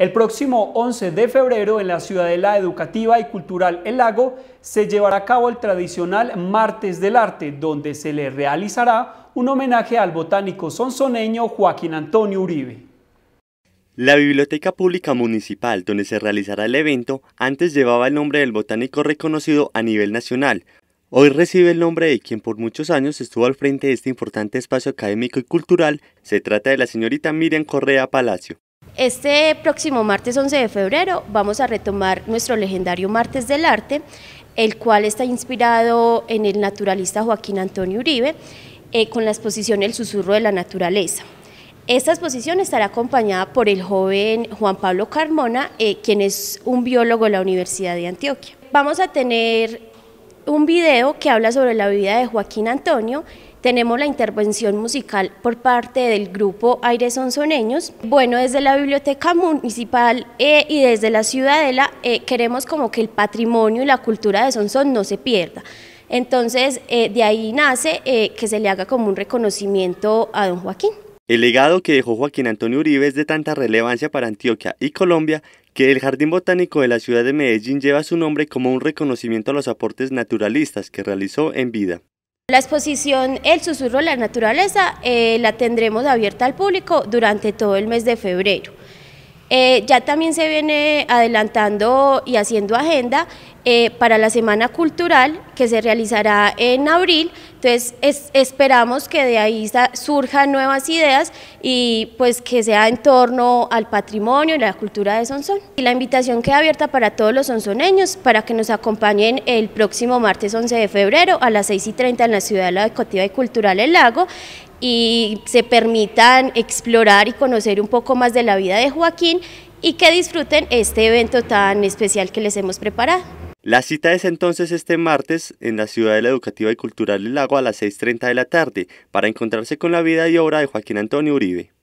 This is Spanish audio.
El próximo 11 de febrero en la Ciudadela Educativa y Cultural El Lago se llevará a cabo el tradicional Martes del Arte, donde se le realizará un homenaje al botánico sonsoneño Joaquín Antonio Uribe. La Biblioteca Pública Municipal, donde se realizará el evento, antes llevaba el nombre del botánico reconocido a nivel nacional. Hoy recibe el nombre de quien por muchos años estuvo al frente de este importante espacio académico y cultural. Se trata de la señorita Miriam Correa Palacio. Este próximo martes 11 de febrero vamos a retomar nuestro legendario Martes del Arte, el cual está inspirado en el naturalista Joaquín Antonio Uribe, eh, con la exposición El susurro de la naturaleza. Esta exposición estará acompañada por el joven Juan Pablo Carmona, eh, quien es un biólogo de la Universidad de Antioquia. Vamos a tener un video que habla sobre la vida de Joaquín Antonio, tenemos la intervención musical por parte del grupo Aires Sonsoneños. Bueno, desde la Biblioteca Municipal eh, y desde la Ciudadela eh, queremos como que el patrimonio y la cultura de Sonson no se pierda. Entonces, eh, de ahí nace que se le haga como un reconocimiento a don Joaquín. El legado que dejó Joaquín Antonio Uribe es de tanta relevancia para Antioquia y Colombia que el Jardín Botánico de la ciudad de Medellín lleva su nombre como un reconocimiento a los aportes naturalistas que realizó en vida. La exposición El susurro de la naturaleza eh, la tendremos abierta al público durante todo el mes de febrero. Eh, ya también se viene adelantando y haciendo agenda eh, para la Semana Cultural que se realizará en abril, entonces esperamos que de ahí surjan nuevas ideas y pues que sea en torno al patrimonio y la cultura de Sonsón. Y la invitación queda abierta para todos los sonsoneños para que nos acompañen el próximo martes 11 de febrero a las 6 y 30 en la ciudad de la educativa y Cultural El Lago y se permitan explorar y conocer un poco más de la vida de Joaquín y que disfruten este evento tan especial que les hemos preparado. La cita es entonces este martes en la Ciudad de la Educativa y Cultural del Lago a las 6.30 de la tarde para encontrarse con la vida y obra de Joaquín Antonio Uribe.